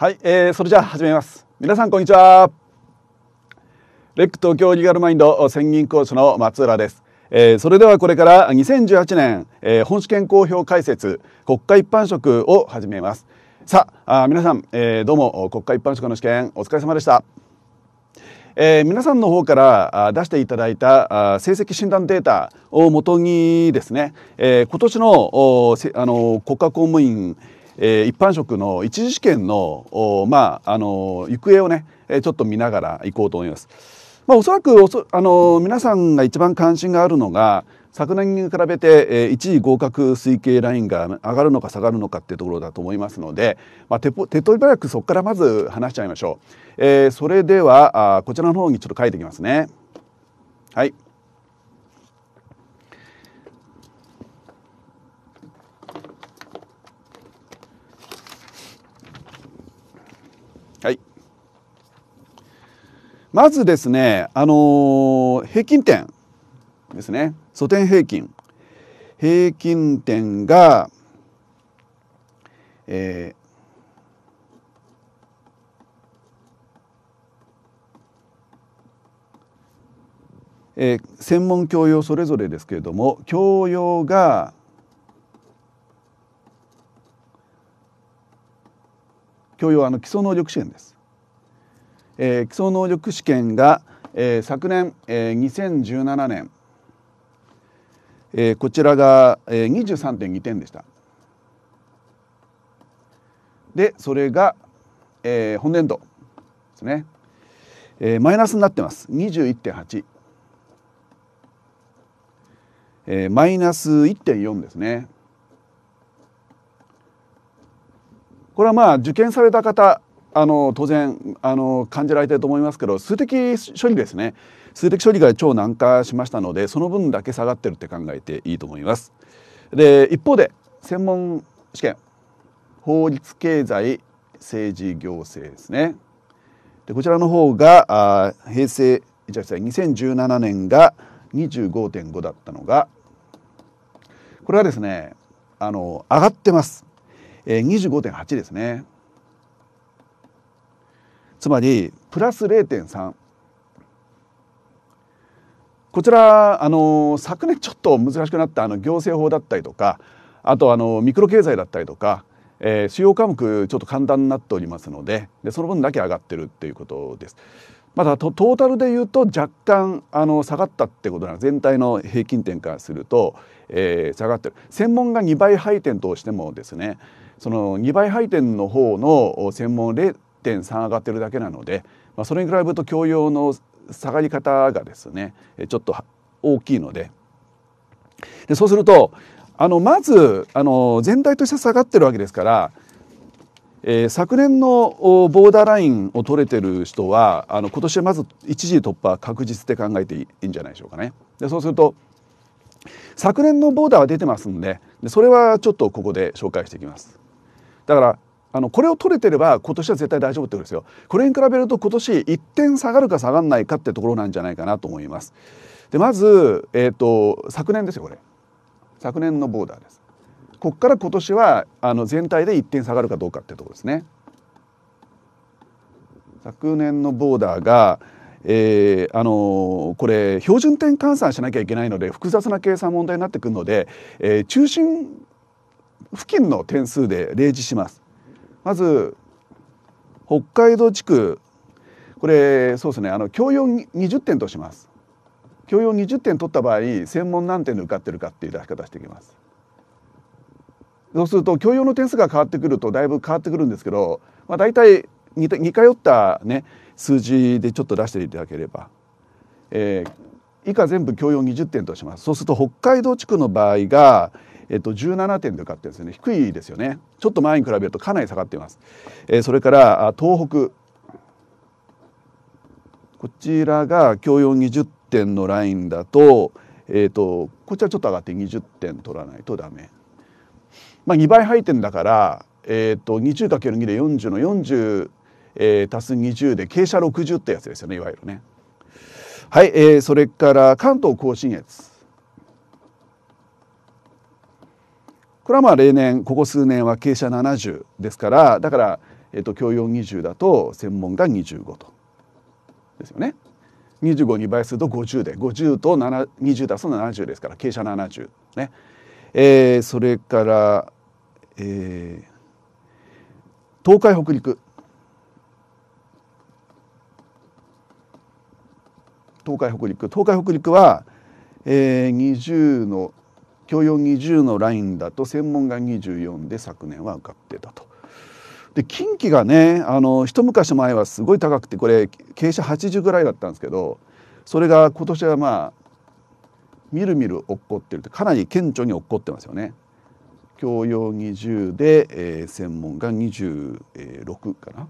はい、えー、それじゃあ始めます。皆さんこんにちは。レック東京リガルマインド専任講師の松浦です。えー、それではこれから2018年、えー、本試験公表解説国家一般職を始めます。さあ、あ皆さん、えー、どうも国家一般職の試験お疲れ様でした。えー、皆さんの方から出していただいた成績診断データをもとにですね、えー、今年のあの国家公務員、えー、一般職の一次試験のまああの行方をねちょっと見ながら行こうと思います。まあ、おそらくおそあの皆さんが一番関心があるのが昨年に比べて、えー、一時合格推計ラインが上がるのか下がるのかっていうところだと思いますので、まあ、手手っ取り早くそこからまず話しちゃいましょう。えー、それではあこちらの方にちょっと書いていきますね。はいまずですね、あのー、平均点ですね。素点平均。平均点が、えーえー、専門教養それぞれですけれども教養が教養はあの基礎能力支援ですえー、基礎能力試験が、えー、昨年、えー、2017年、えー、こちらが、えー、23.2点でした。でそれが、えー、本年度ですね、えー、マイナスになってます21.8、えー、マイナス1.4ですねこれはまあ受験された方あの当然あの感じられてると思いますけど数的処理ですね数的処理が超難化しましたのでその分だけ下がってるって考えていいと思います。で一方で専門試験法律経済政治行政ですね。でこちらの方があ平成じゃあ2017年が25.5だったのがこれはですねあの上がってます、えー、25.8ですね。つまりプラス0.3こちらあの昨年ちょっと難しくなったあの行政法だったりとかあとあのミクロ経済だったりとか、えー、主要科目ちょっと簡単になっておりますのででその分だけ上がってるっていうことです。まだトータルで言うと若干あの下がったってことなの全体の平均点からすると、えー、下がってる専門が2倍配点としてもですねその2倍配点の方の専門1.3上がってるだけなので、まあ、それに比べると教養の下がり方がですねちょっと大きいのででそうするとあのまずあの全体として下がってるわけですから、えー、昨年のボーダーラインを取れてる人はあの今年はまず一時突破確実って考えていいんじゃないでしょうかね。でそうすると昨年のボーダーは出てますんででそれはちょっとここで紹介していきます。だからあのこれを取れてれば今年は絶対大丈夫ってことですよ。これに比べると今年1点下がるか下がらないかってところなんじゃないかなと思います。でまず、えーと、昨年ですよこれ昨年のボーダーです。ここから今年はあの全体で1点下がるかどうかってところですね。昨年のボーダーがえー、あのー、これ標準点換算しなきゃいけないので複雑な計算問題になってくるので、えー、中心付近の点数で例示します。まず北海道地区これそうですねあの教養20点とします教養20点取った場合専門何点で受かってるかっていう出し方していきますそうすると教養の点数が変わってくるとだいぶ変わってくるんですけど、まあ、大体似通った、ね、数字でちょっと出していただければ、えー、以下全部教養20点としますそうすると北海道地区の場合が、えっと、17点で受かってるんですね低いですよねちょっと前に比べるとかなり下がっています、えー、それから東北こちらが教養20点のラインだと,、えーと、こちらちょっと上がって20点取らないとダメ。まあ、2倍配点だから、えーと、と 20×2 で40の40、えー、足す20で傾斜60ってやつですよねいわゆるね。はい、えー、それから関東甲信越これはまあ例年ここ数年は傾斜70ですからだから、えー、と教養20だと専門が25とですよね。25倍すると50で50と20だと70ですから傾斜70ね。えー、それから、えー、東海北陸東海北陸東海北陸は、えー、20の教養20のラインだと専門が24で昨年は受かってたと。で近畿がねあの一昔前はすごい高くてこれ傾斜80ぐらいだったんですけどそれが今年はまあみるみる落っこってるってかなり顕著に落っこってますよね。教養20で、えー、専門が26かな。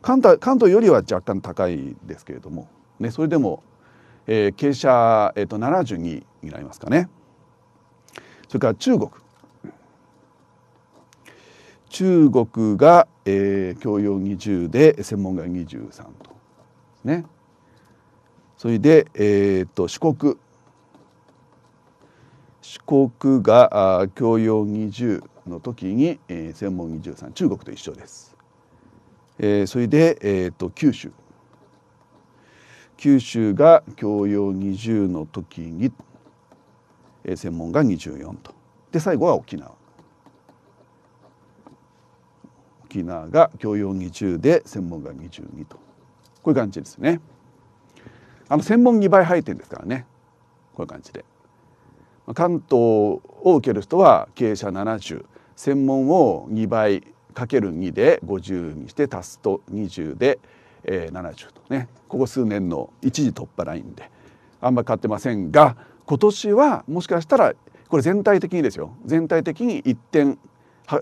関東関東よりは若干高いですけれども、ね、それでも、えー、傾斜、えー、と72になりますかね。それから中国中国が、えー、教養20で専門が23とねそれで、えーと、四国四国が教養20の時に、えー、専門23中国と一緒です。えー、それで、えーと、九州九州が教養20の時に、えー、専門が24とで最後は沖縄沖縄が教養20で専門が22とこういう感じですね。あの専門2倍配点ですからねこういう感じで。関東を受ける人は経営者70専門を2倍る2で50にして足すと20で、えー、70とねここ数年の一時突破ラインであんまり変わってませんが今年はもしかしたらこれ全体的にですよ全体的に1点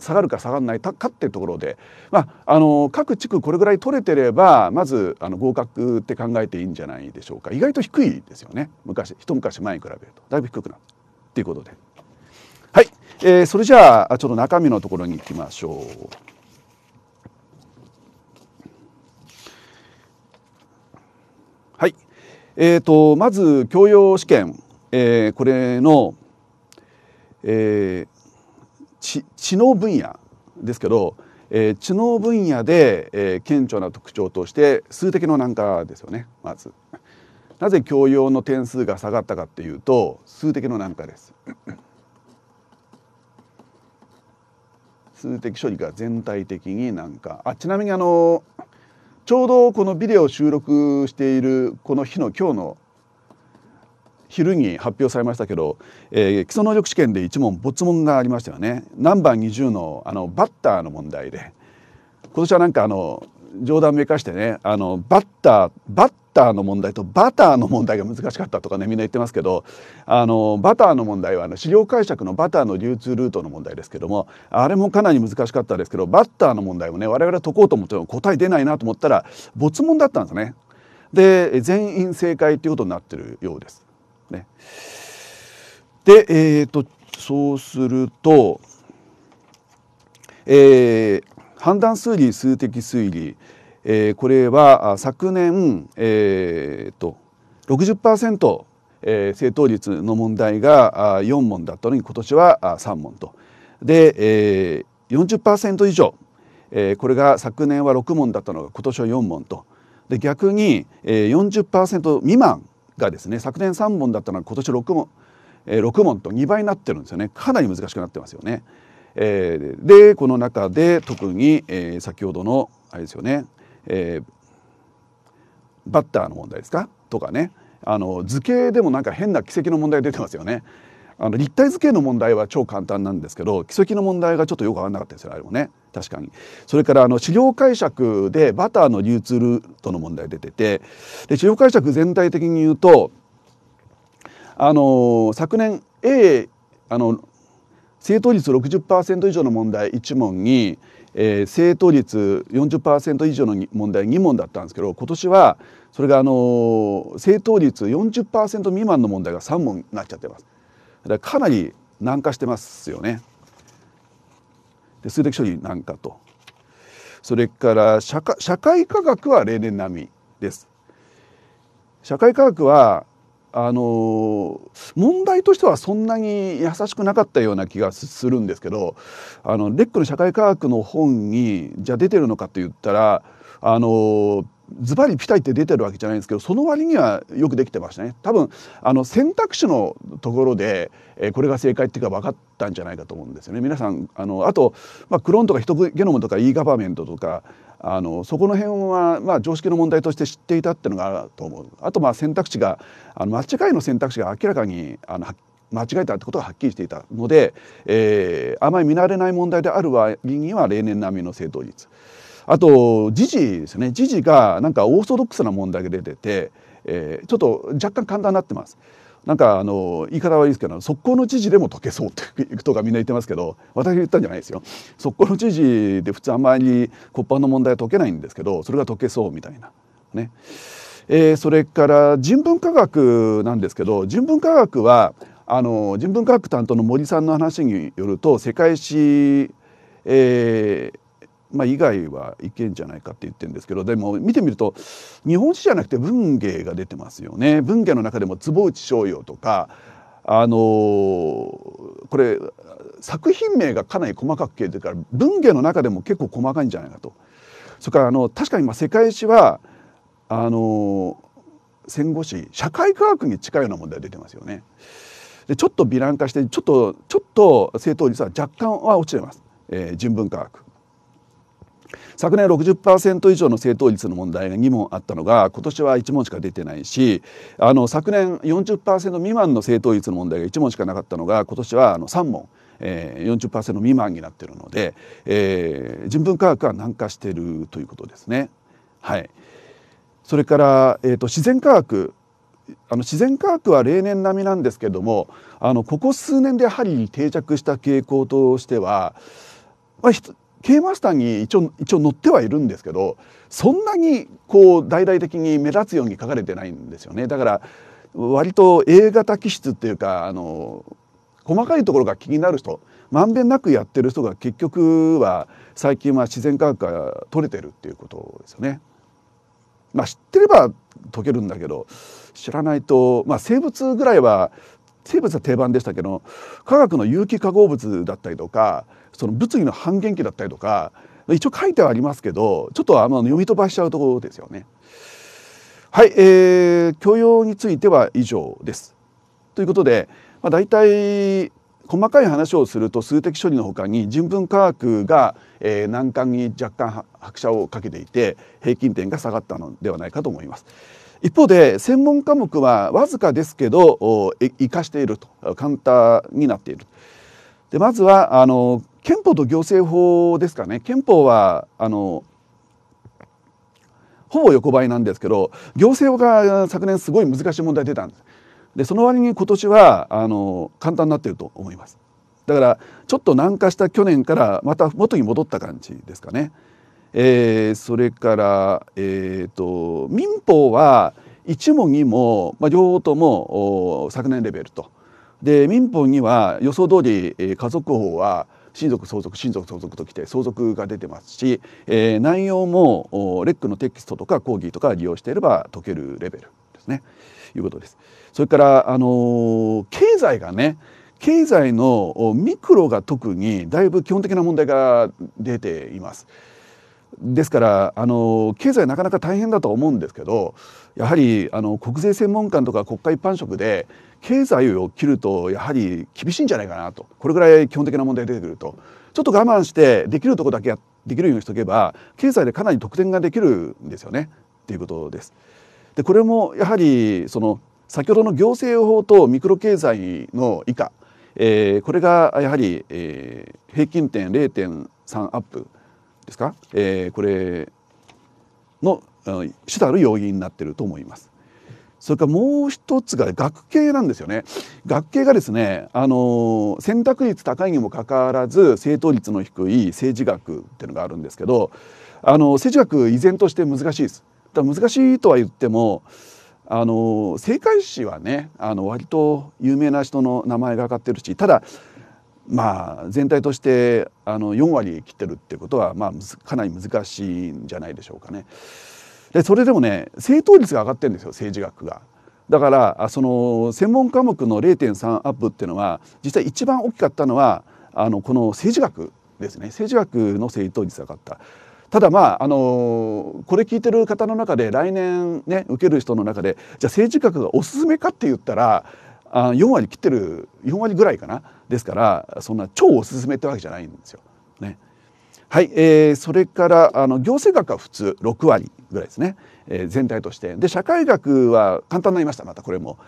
下がるか下がらないかっていうところで、まあ、あの各地区これぐらい取れてればまずあの合格って考えていいんじゃないでしょうか意外と低いですよね昔一昔前に比べるとだいぶ低くなるっていうことで。はいえー、それじゃあちょっと中身のところに行きましょう。はい、えーと、まず教養試験、えー、これの、えー、知能分野ですけど、えー、知能分野で、えー、顕著な特徴として数的の難化ですよねまず。なぜ教養の点数が下がったかっていうと数的の難化です。数的処理が全体的になんかあちなみにあのちょうどこのビデオを収録しているこの日の今日の昼に発表されましたけど、えー、基礎能力試験で1問没問がありましたよねナンバー20のあのバッターの問題で今年はなんかあの冗談めかしてねあのバッターバッターの問題とバターの問題が難しかったとかねみんな言ってますけどあのバターの問題はあの資料解釈のバターの流通ルートの問題ですけどもあれもかなり難しかったですけどバッターの問題もね我々解こうと思っても答え出ないなと思ったら没問だったんですね。で全員正解ということになってるようです。ね、で、えーと、そうすると、えー、判断数理数的推理えー、これは昨年、えーっと、60%、えー、正答率の問題が4問だったのに今年は3問と。で、えー、40%以上、えー、これが昨年は6問だったのが今年は4問と。で逆に、えー、40%未満がですね昨年3問だったのが今年6問、え6問と2倍になってるんですよねかなり難しくなってますよね。えでこの中で特に、え先ほどのあれですよねえー、バッターの問題ですかとかねあの図形でもなんか変な軌跡の問題出てますよね。あの立体図形の問題は超簡単なんですけど軌跡の問題がちょっとよく分かんなかったですよあれもね確かにそれからあの資料解釈でバターの流通ルートの問題出ててで資料解釈全体的に言うとあの昨年 A あの正答率60%以上の問題1問に、えー、正答率40%以上の問題2問だったんですけど今年はそれが、あのー、正答率40%未満の問題が3問になっちゃってます。だからかなり難化してますよね。で数的処理難化とそれから社会科学は例年並みです。社会科学はあの問題としてはそんなに優しくなかったような気がするんですけどあのレックの社会科学の本にじゃ出てるのかと言ったらあのズバリピタリって出てるわけじゃないんですけどその割にはよくできてましたね多分あの選択肢のところで、えー、これが正解っていうか分かったんじゃないかと思うんですよね皆さんあのあと、まあ、クローンとかヒトゲノムとか e ガバメントとかあのそこの辺は、まあ、常識の問題として知っていたっていうのがあると思うあとまあ選択肢があの間違いの選択肢が明らかにあの間違えたってことがはっきりしていたので、えー、あまり見慣れない問題である割には例年並みの正当率。あと時事ですね時事がなんかオーソドックスな問題が出てて、えー、ちょっと若干簡単になってます。なんかあの言い方はいいですけど速攻の知事でも解けそうってとかみんな言ってますけど私言ったんじゃないですよ速攻の知事で普通あんまり骨盤の問題は解けないんですけどそれが解けそうみたいなね。えー、それから人文科学なんですけど人文科学はあの人文科学担当の森さんの話によると世界史、えー、まあ、以外はいけんじゃないかって言ってるんですけどでも見てみると日本史じゃなくて文芸が出てますよね。文芸の中でも坪内逍遥とかあのー、これ作品名がかなり細かく消えてるから文芸の中でも結構細かいんじゃないかと。それからあの確かにまあ世界史はあの戦後史社会科学に近いような問題が出てますよね。でちょっと微ン化してちょっとちょっと正答率は若干は落ちてます、えー、人文科学。昨年60%以上の正答率の問題が2問あったのが今年は1問しか出てないしあの昨年40%未満の正答率の問題が1問しかなかったのが今年はあの3問。えー、40%未満になっているので、えー、人文科学は難化しているということですね。はい、それから、えーと、と自然科学あの自然科学は例年並みなんですけどもあのここ数年でやはり定着した傾向としては、まあ、K マスターに一応一応載ってはいるんですけどそんなにこう大々的に目立つように書かれてないんですよねだから割と A 型気質っていうかあの細かいところが気になる人まんべんなくやってる人が結局は最近は自然科学が取れてるっていうことですよね。まあ、知ってれば解けるんだけど知らないと、まあ、生物ぐらいは生物は定番でしたけど化学の有機化合物だったりとかその物理の半減期だったりとか一応書いてはありますけどちょっとあの読み飛ばしちゃうところですよね。はい、えー、教養については以上です。ということで、まあ、大体細かい話をすると数的処理のほかに人文科学が、えー、難関に若干拍車をかけていて平均点が下がったのではないかと思います。一方で専門科目はわずかですけど生かしていると簡単になっている。でまずはあの憲法と行政法ですかね憲法はあのほぼ横ばいなんですけど行政法が昨年すごい難しい問題出たんです。でその割に今年はあの簡単になっていると思います。だからちょっと難化した去年からまた元に戻った感じですかね。えー、それから、えーと、民法は1も2も、まあ、両方とも昨年レベルと。で民法には予想通り、えー、家族法は親族相続親族相続ときて相続が出てますし、えー、内容もレックのテキストとか講義とか利用していれば解けるレベルですねいうことです。それから、あのー、経済がね経済のミクロが特にだいぶ基本的な問題が出ています。ですからあの経済なかなか大変だと思うんですけどやはりあの国税専門官とか国家一般職で経済を切るとやはり厳しいんじゃないかなとこれぐらい基本的な問題出てくるとちょっと我慢してできるとこだけやできるようにしておけば経済でかなり得点ができるんですよねっていうことです。でこれもやはりその先ほどの行政法とミクロ経済の以下、えー、これがやはり、えー、平均点0.3アップですか、えー、これの主たる要因になってると思います。それからもう一つが学系なんですよね。学系がですね、あの選択率高いにもかかわらず正答率の低い政治学っていうのがあるんですけど、あの政治学依然として難しいです。だ難しいとは言っても、あの政界史はね、あの割と有名な人の名前が上がってるし、ただまあ、全体としてあの4割切ってるってことは、まあ、かなり難しいんじゃないでしょうかね。でそれでもね正答率が上がってるんですよ政治学が。だからその専門科目の0.3アップっていうのは実際一番大きかったのはあのこの政治学ですね政治学の正答率が上がった。ただまああのこれ聞いてる方の中で来年ね受ける人の中でじゃあ政治学がおすすめかって言ったらあ4割切ってる4割ぐらいかなですからそんな超おすすめってわけじゃないんですよ。ね、はい、えー、それからあの行政学は普通6割ぐらいですね、えー、全体としてで社会学は簡単になりましたまたこれも、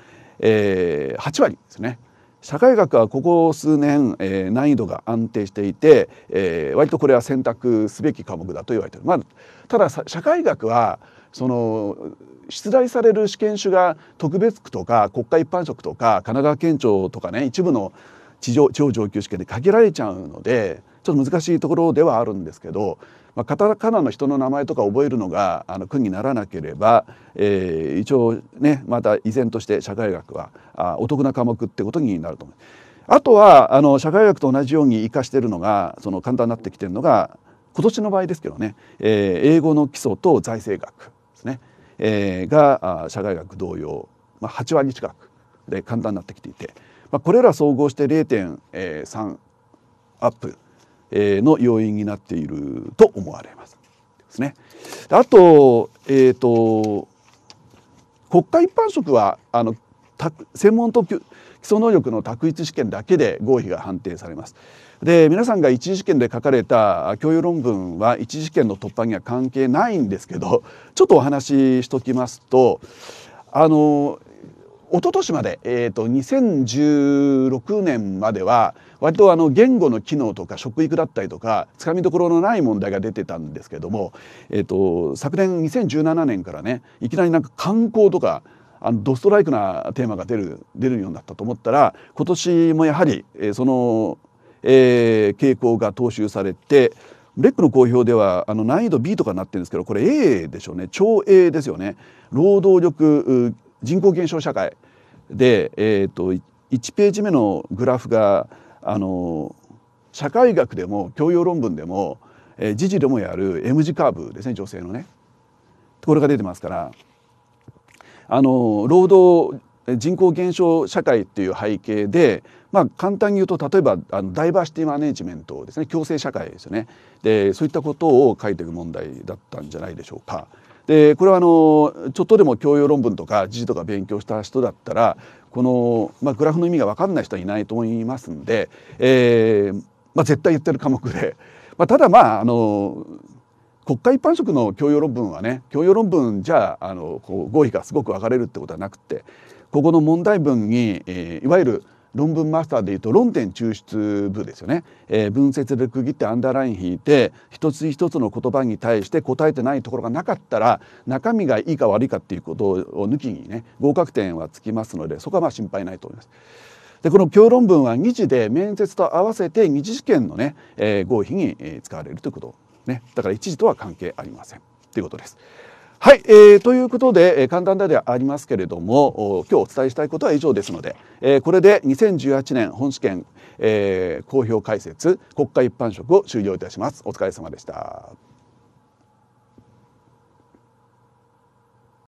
えー、8割ですね。社会学はここ数年、えー、難易度が安定していて、えー、割とこれは選択すべき科目だと言われてる、まあ、ただ社会学はその出題される試験種が特別区とか国家一般職とか神奈川県庁とかね一部の地上地方上級試験で限られちゃうのでちょっと難しいところではあるんですけど、まあ、カタカナの人の名前とか覚えるのがあの苦にならなければ、えー、一応ねまた依然として社会学はあお得な科目ってことになると思います。あとはあの社会学と同じように生かしてるのがその簡単になってきてるのが今年の場合ですけどね、えー、英語の基礎と財政学ですね、えー、が社会学同様、まあ、8割近くで簡単になってきていてまあ、これら総合して0.3アップの要因になっていると思われます。ですね。あと,、えーと、国家一般職はあの専門と基礎能力の択一試験だけで合否が判定されます。で皆さんが一次試験で書かれた教養論文は一次試験の突破には関係ないんですけどちょっとお話ししときますとあの一昨年まで、えーと、2016年までは割とあの言語の機能とか食育だったりとかつかみどころのない問題が出てたんですけども、えーと、と昨年2017年からねいきなりなんか観光とかあのドストライクなテーマが出る出るようになったと思ったら今年もやはり、えー、その、えー、傾向が踏襲されてレックの公表ではあの難易度 B とかになってるんですけどこれ A でしょうね超 A ですよね。労働力人口減少社会で、えーと、1ページ目のグラフがあの社会学でも教養論文でも、えー、時事でもやる M 字カーブですね女性のねこれが出てますからあの労働人口減少社会っていう背景で、まあ、簡単に言うと例えばあのダイバーシティマネジメントですね共生社会ですよねでそういったことを書いていく問題だったんじゃないでしょうか。でこれはあのちょっとでも教養論文とか時事とか勉強した人だったらこの、まあ、グラフの意味が分かんない人はいないと思いますんで、えーまあ、絶対言ってる科目で、まあ、ただまああの国家一般職の教養論文はね教養論文じゃあのこう合否がすごく分かれるってことはなくてここの問題文に、えー、いわゆる「論文マスターでいうと論点抽出部ですよね、えー、文節で区切ってアンダーライン引いて一つ一つの言葉に対して答えてないところがなかったら中身がいいか悪いかっていうことを抜きにね合格点はつきますのでそこはまあ心配ないと思います。でこの教論文は2次で面接と合わせて2次試験のね、えー、合否に使われるということ、ね、だから1次とは関係ありませんということです。はい、えー、ということで、えー、簡単ではありますけれども今日お伝えしたいことは以上ですので、えー、これで2018年本試験、えー、公表解説国家一般職を終了いたしますお疲れ様でした。